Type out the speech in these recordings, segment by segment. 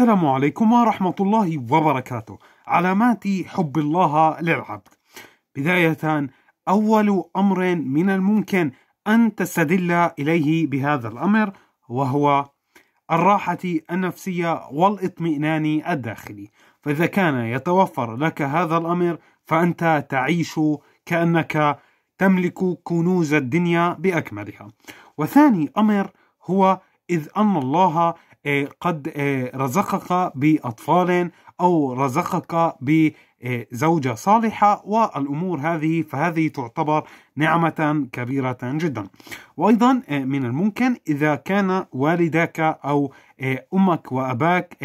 السلام عليكم ورحمة الله وبركاته علامات حب الله للعبد بداية أول أمر من الممكن أن تستدل إليه بهذا الأمر وهو الراحة النفسية والاطمئنان الداخلي فإذا كان يتوفر لك هذا الأمر فأنت تعيش كأنك تملك كنوز الدنيا بأكملها وثاني أمر هو إذ أن الله آه، قد آه، رزقك بأطفال أو رزقك بزوجة صالحة والأمور هذه فهذه تعتبر نعمة كبيرة جدا وأيضا آه، من الممكن إذا كان والدك أو أمك وأباك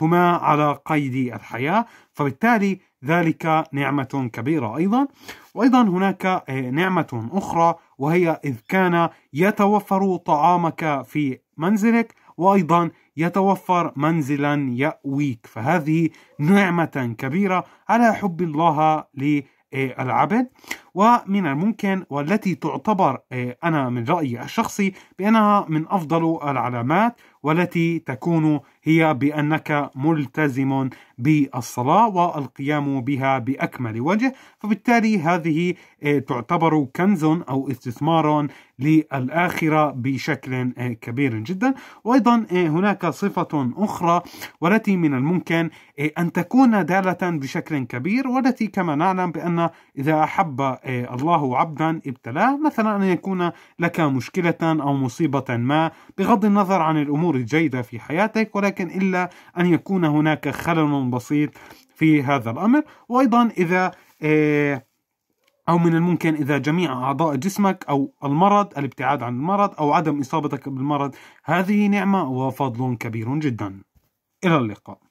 هما على قيد الحياة فبالتالي ذلك نعمة كبيرة أيضا وأيضا هناك نعمة أخرى وهي إذ كان يتوفر طعامك في منزلك وأيضا يتوفر منزلا يأويك فهذه نعمة كبيرة على حب الله للعبد ومن الممكن والتي تعتبر آه، أنا من رأيي الشخصي بأنها من أفضل العلامات والتي تكون هي بأنك ملتزم بالصلاة والقيام بها بأكمل وجه فبالتالي هذه آه، تعتبر كنز أو استثمار للآخرة بشكل آه، كبير جدا وأيضا هناك صفة أخرى والتي من الممكن أن تكون دالة بشكل كبير والتي كما نعلم بأن إذا أحب إيه، الله عبدا ابتلاه مثلا أن يكون لك مشكلة أو مصيبة ما بغض النظر عن الأمور الجيدة في حياتك ولكن إلا أن يكون هناك خلل بسيط في هذا الأمر وأيضا إذا إيه، أو من الممكن إذا جميع أعضاء جسمك أو المرض الابتعاد عن المرض أو عدم إصابتك بالمرض هذه نعمة وفضل كبير جدا إلى اللقاء